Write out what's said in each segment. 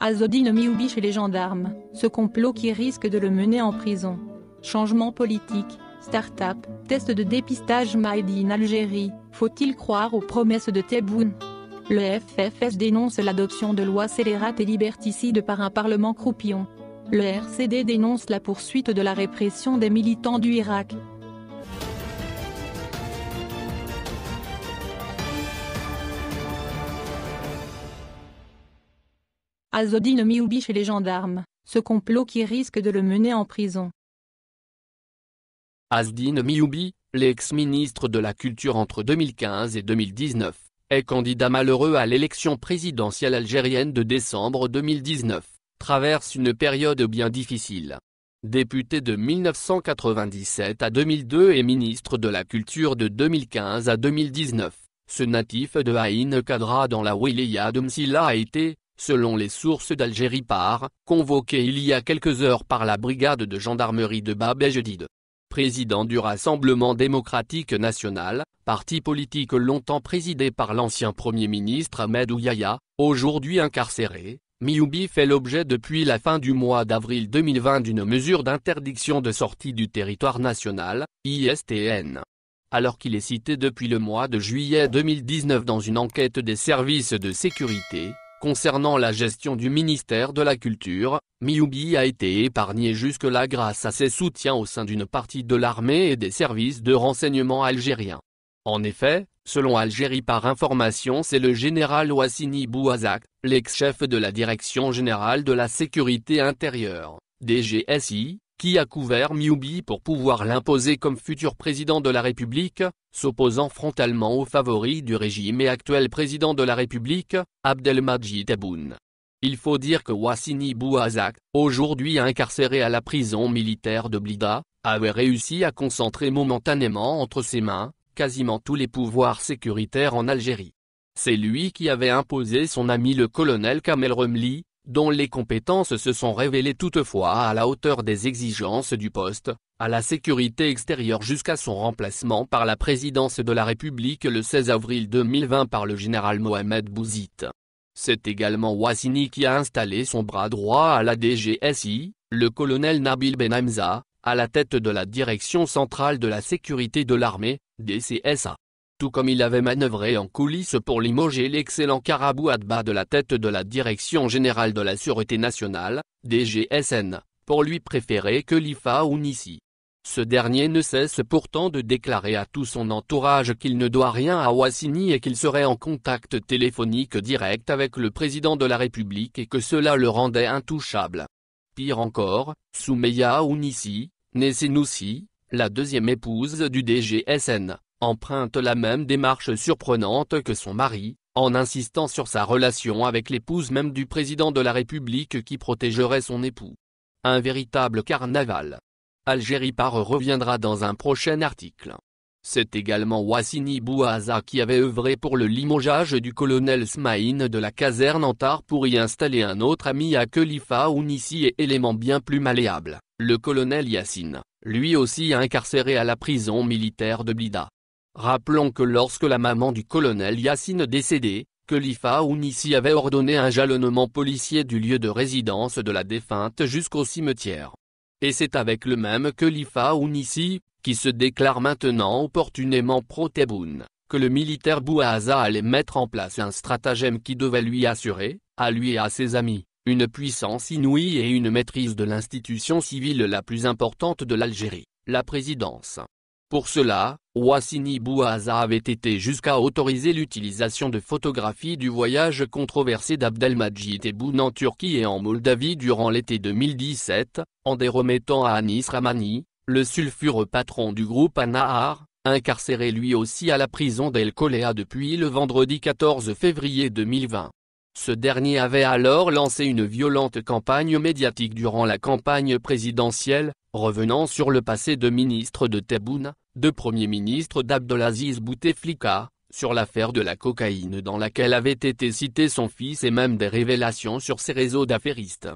Azodine Mioubi chez les gendarmes, ce complot qui risque de le mener en prison. Changement politique, start-up, test de dépistage Maïdi in Algérie, faut-il croire aux promesses de Tebboune Le FFS dénonce l'adoption de lois scélérates et liberticides par un parlement croupion. Le RCD dénonce la poursuite de la répression des militants du Irak, Azodine Mioubi chez les gendarmes, ce complot qui risque de le mener en prison. Azdine Mioubi, l'ex-ministre de la Culture entre 2015 et 2019, est candidat malheureux à l'élection présidentielle algérienne de décembre 2019, traverse une période bien difficile. Député de 1997 à 2002 et ministre de la Culture de 2015 à 2019, ce natif de Haïn Kadra dans la wilaya de Msila a été, selon les sources d'Algérie par, convoqué il y a quelques heures par la brigade de gendarmerie de Bab-e-Jedid. Président du Rassemblement démocratique national, parti politique longtemps présidé par l'ancien Premier ministre Ahmed Ouyaya, aujourd'hui incarcéré, Mioubi fait l'objet depuis la fin du mois d'avril 2020 d'une mesure d'interdiction de sortie du territoire national, ISTN. Alors qu'il est cité depuis le mois de juillet 2019 dans une enquête des services de sécurité, Concernant la gestion du ministère de la Culture, Mioubi a été épargné jusque-là grâce à ses soutiens au sein d'une partie de l'armée et des services de renseignement algériens. En effet, selon Algérie par information c'est le général Ouassini Bouazak, l'ex-chef de la Direction Générale de la Sécurité Intérieure, DGSI, qui a couvert Miubi pour pouvoir l'imposer comme futur président de la République, s'opposant frontalement aux favoris du régime et actuel président de la République, Abdelmajid Tebboune. Il faut dire que Wassini Bouazak, aujourd'hui incarcéré à la prison militaire de Blida, avait réussi à concentrer momentanément entre ses mains, quasiment tous les pouvoirs sécuritaires en Algérie. C'est lui qui avait imposé son ami le colonel Kamel Remli, dont les compétences se sont révélées toutefois à la hauteur des exigences du poste, à la sécurité extérieure jusqu'à son remplacement par la présidence de la République le 16 avril 2020 par le général Mohamed Bouzid. C'est également Wassini qui a installé son bras droit à la DGSI, le colonel Nabil Ben Hamza, à la tête de la Direction Centrale de la Sécurité de l'Armée, DCSA tout comme il avait manœuvré en coulisses pour limoger l'excellent Carabou Adba de la tête de la Direction Générale de la Sûreté Nationale, DGSN, pour lui préférer que l'IFA ou Nissi. Ce dernier ne cesse pourtant de déclarer à tout son entourage qu'il ne doit rien à Wassini et qu'il serait en contact téléphonique direct avec le président de la République et que cela le rendait intouchable. Pire encore, Soumeya Ounissi, Nessenoussi, la deuxième épouse du DGSN, emprunte la même démarche surprenante que son mari, en insistant sur sa relation avec l'épouse même du président de la République qui protégerait son époux. Un véritable carnaval. Algérie par reviendra dans un prochain article. C'est également Wassini Bouaza qui avait œuvré pour le limogeage du colonel Smaïn de la caserne Antar pour y installer un autre ami à Khalifa Ounissi et élément bien plus malléable, le colonel Yassine, lui aussi incarcéré à la prison militaire de Blida. Rappelons que lorsque la maman du colonel Yassine décédait, Khalifa Ounissi avait ordonné un jalonnement policier du lieu de résidence de la défunte jusqu'au cimetière. Et c'est avec le même Khalifa Ounissi, qui se déclare maintenant opportunément pro-Tebboune, que le militaire Bouaza allait mettre en place un stratagème qui devait lui assurer, à lui et à ses amis, une puissance inouïe et une maîtrise de l'institution civile la plus importante de l'Algérie, la présidence. Pour cela, Wassini Bouaza avait été jusqu'à autoriser l'utilisation de photographies du voyage controversé d'Abdelmajid Tebboune en Turquie et en Moldavie durant l'été 2017, en déremettant à Anis Ramani, le sulfureux patron du groupe Anahar, incarcéré lui aussi à la prison d'El Kolea depuis le vendredi 14 février 2020. Ce dernier avait alors lancé une violente campagne médiatique durant la campagne présidentielle, revenant sur le passé de ministre de Tebboune, de Premier ministre d'Abdelaziz Bouteflika, sur l'affaire de la cocaïne dans laquelle avait été cité son fils et même des révélations sur ses réseaux d'affairistes.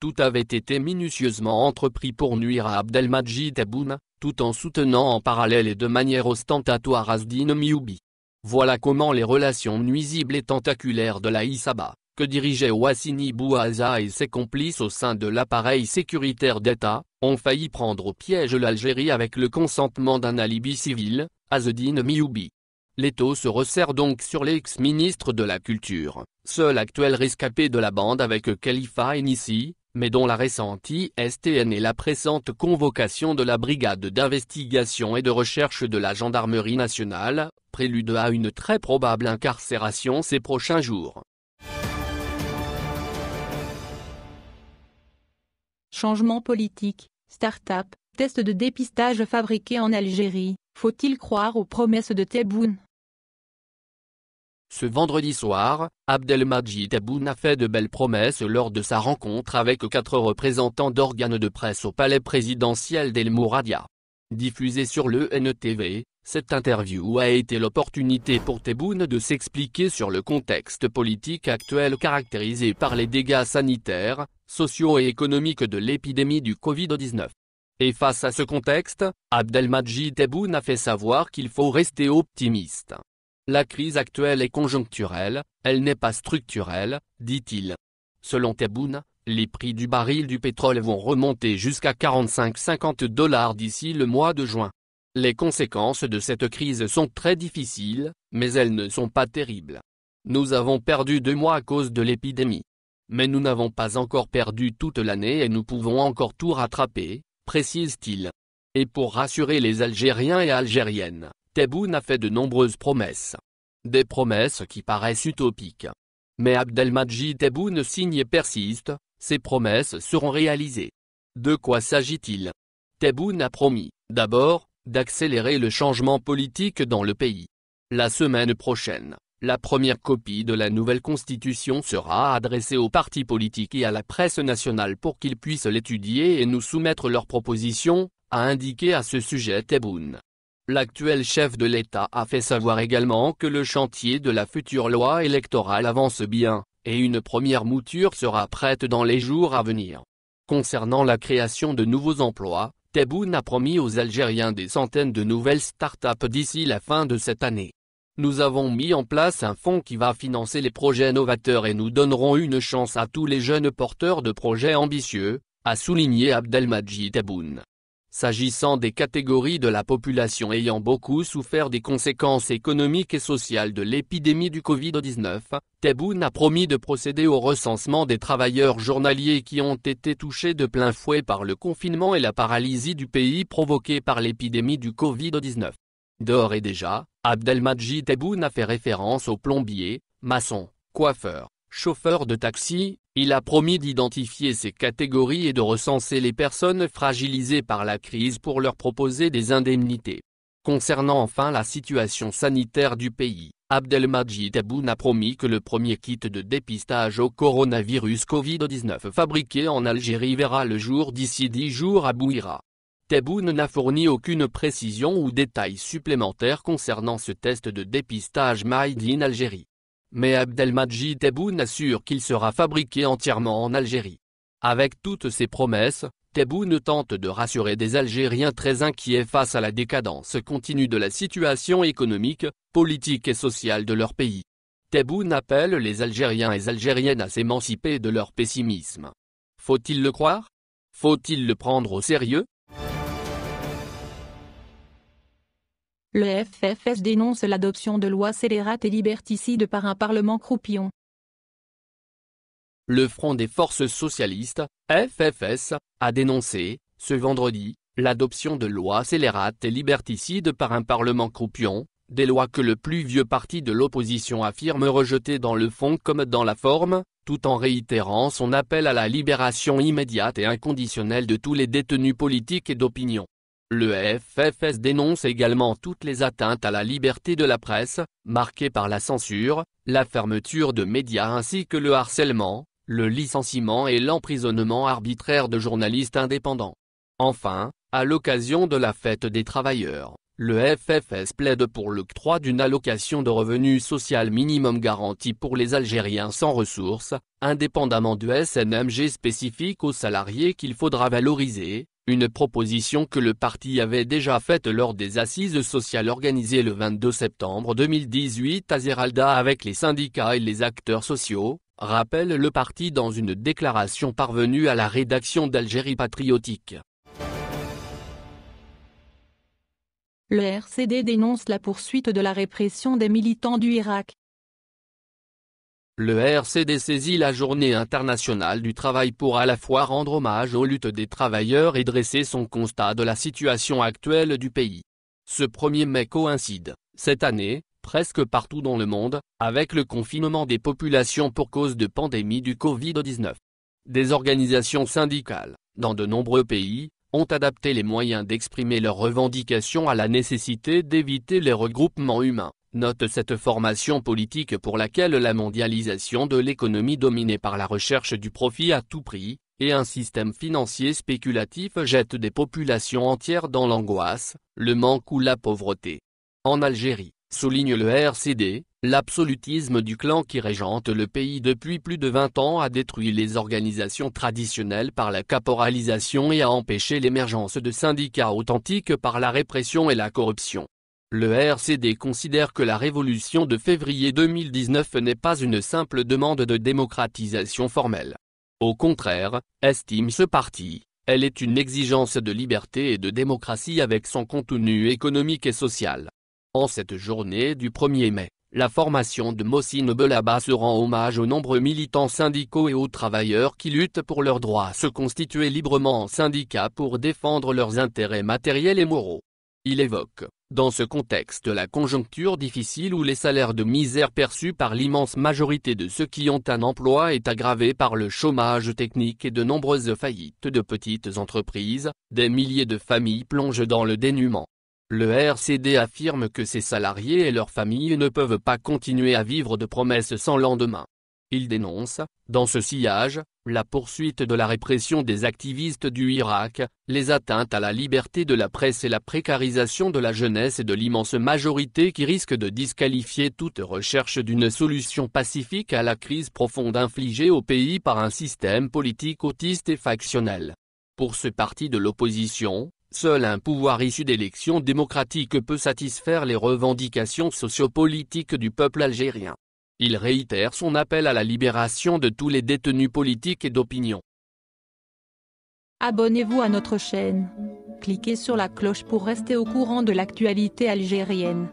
Tout avait été minutieusement entrepris pour nuire à Abdelmadjid Tebboune, tout en soutenant en parallèle et de manière ostentatoire Asdine Mioubi. Voilà comment les relations nuisibles et tentaculaires de la Isaba, que dirigeait Wassini Bouaza et ses complices au sein de l'appareil sécuritaire d'État, ont failli prendre au piège l'Algérie avec le consentement d'un alibi civil, Azedine Mioubi. L'étau se resserre donc sur l'ex-ministre de la Culture, seul actuel rescapé de la bande avec Khalifa Enissi, mais dont la récente ISTN et la pressante convocation de la brigade d'investigation et de recherche de la gendarmerie nationale, prélude à une très probable incarcération ces prochains jours. Changement politique, start-up, test de dépistage fabriqué en Algérie, faut-il croire aux promesses de Tebboune ce vendredi soir, Abdelmadjid Tebboune a fait de belles promesses lors de sa rencontre avec quatre représentants d'organes de presse au palais présidentiel d'El Mouradia. Diffusée sur le NTV, cette interview a été l'opportunité pour Tebboune de s'expliquer sur le contexte politique actuel caractérisé par les dégâts sanitaires, sociaux et économiques de l'épidémie du Covid-19. Et face à ce contexte, Abdelmadjid Tebboune a fait savoir qu'il faut rester optimiste. La crise actuelle est conjoncturelle, elle n'est pas structurelle, dit-il. Selon Tebboune, les prix du baril du pétrole vont remonter jusqu'à 45-50 dollars d'ici le mois de juin. Les conséquences de cette crise sont très difficiles, mais elles ne sont pas terribles. Nous avons perdu deux mois à cause de l'épidémie. Mais nous n'avons pas encore perdu toute l'année et nous pouvons encore tout rattraper, précise-t-il. Et pour rassurer les Algériens et Algériennes, Tebboune a fait de nombreuses promesses. Des promesses qui paraissent utopiques. Mais Abdelmadjid Tebboune signe et persiste, ces promesses seront réalisées. De quoi s'agit-il Tebboune a promis, d'abord, d'accélérer le changement politique dans le pays. La semaine prochaine, la première copie de la nouvelle constitution sera adressée aux partis politiques et à la presse nationale pour qu'ils puissent l'étudier et nous soumettre leurs propositions, a indiqué à ce sujet Tebboune. L'actuel chef de l'État a fait savoir également que le chantier de la future loi électorale avance bien, et une première mouture sera prête dans les jours à venir. Concernant la création de nouveaux emplois, Tebboune a promis aux Algériens des centaines de nouvelles start-up d'ici la fin de cette année. Nous avons mis en place un fonds qui va financer les projets novateurs et nous donnerons une chance à tous les jeunes porteurs de projets ambitieux, a souligné Abdelmajid Taboun. S'agissant des catégories de la population ayant beaucoup souffert des conséquences économiques et sociales de l'épidémie du Covid-19, Tebboune a promis de procéder au recensement des travailleurs journaliers qui ont été touchés de plein fouet par le confinement et la paralysie du pays provoquée par l'épidémie du Covid-19. D'ores et déjà, Abdelmadjid Tebboune a fait référence aux plombiers, maçons, coiffeurs, chauffeurs de taxi, il a promis d'identifier ces catégories et de recenser les personnes fragilisées par la crise pour leur proposer des indemnités. Concernant enfin la situation sanitaire du pays, Abdelmadjid Tebboune a promis que le premier kit de dépistage au coronavirus Covid-19 fabriqué en Algérie verra le jour d'ici 10 jours à Bouira. Tebboune n'a fourni aucune précision ou détail supplémentaire concernant ce test de dépistage Made in Algérie. Mais Abdelmadjid Tebboune assure qu'il sera fabriqué entièrement en Algérie. Avec toutes ses promesses, Tebboune tente de rassurer des Algériens très inquiets face à la décadence continue de la situation économique, politique et sociale de leur pays. Tebboune appelle les Algériens et Algériennes à s'émanciper de leur pessimisme. Faut-il le croire Faut-il le prendre au sérieux Le FFS dénonce l'adoption de lois scélérates et liberticides par un Parlement croupion. Le Front des Forces Socialistes, FFS, a dénoncé, ce vendredi, l'adoption de lois scélérates et liberticides par un Parlement croupion, des lois que le plus vieux parti de l'opposition affirme rejeter dans le fond comme dans la forme, tout en réitérant son appel à la libération immédiate et inconditionnelle de tous les détenus politiques et d'opinion. Le FFS dénonce également toutes les atteintes à la liberté de la presse, marquées par la censure, la fermeture de médias ainsi que le harcèlement, le licenciement et l'emprisonnement arbitraire de journalistes indépendants. Enfin, à l'occasion de la fête des travailleurs, le FFS plaide pour l'octroi d'une allocation de revenu social minimum garantie pour les Algériens sans ressources, indépendamment du SNMG spécifique aux salariés qu'il faudra valoriser, une proposition que le parti avait déjà faite lors des assises sociales organisées le 22 septembre 2018 à Zeralda avec les syndicats et les acteurs sociaux, rappelle le parti dans une déclaration parvenue à la rédaction d'Algérie Patriotique. Le RCD dénonce la poursuite de la répression des militants du Irak, le RCD saisit la journée internationale du travail pour à la fois rendre hommage aux luttes des travailleurs et dresser son constat de la situation actuelle du pays. Ce 1er mai coïncide, cette année, presque partout dans le monde, avec le confinement des populations pour cause de pandémie du Covid-19. Des organisations syndicales, dans de nombreux pays, ont adapté les moyens d'exprimer leurs revendications à la nécessité d'éviter les regroupements humains, Note cette formation politique pour laquelle la mondialisation de l'économie dominée par la recherche du profit à tout prix, et un système financier spéculatif jette des populations entières dans l'angoisse, le manque ou la pauvreté. En Algérie, souligne le RCD, l'absolutisme du clan qui régente le pays depuis plus de 20 ans a détruit les organisations traditionnelles par la caporalisation et a empêché l'émergence de syndicats authentiques par la répression et la corruption. Le RCD considère que la révolution de février 2019 n'est pas une simple demande de démocratisation formelle. Au contraire, estime ce parti, elle est une exigence de liberté et de démocratie avec son contenu économique et social. En cette journée du 1er mai, la formation de Mossine Belaba se rend hommage aux nombreux militants syndicaux et aux travailleurs qui luttent pour leurs droits à se constituer librement en syndicats pour défendre leurs intérêts matériels et moraux. Il évoque dans ce contexte la conjoncture difficile où les salaires de misère perçus par l'immense majorité de ceux qui ont un emploi est aggravé par le chômage technique et de nombreuses faillites de petites entreprises, des milliers de familles plongent dans le dénuement. Le RCD affirme que ses salariés et leurs familles ne peuvent pas continuer à vivre de promesses sans lendemain. Il dénonce, dans ce sillage, la poursuite de la répression des activistes du Irak, les atteintes à la liberté de la presse et la précarisation de la jeunesse et de l'immense majorité qui risque de disqualifier toute recherche d'une solution pacifique à la crise profonde infligée au pays par un système politique autiste et factionnel. Pour ce parti de l'opposition, seul un pouvoir issu d'élections démocratiques peut satisfaire les revendications sociopolitiques du peuple algérien. Il réitère son appel à la libération de tous les détenus politiques et d'opinion. Abonnez-vous à notre chaîne. Cliquez sur la cloche pour rester au courant de l'actualité algérienne.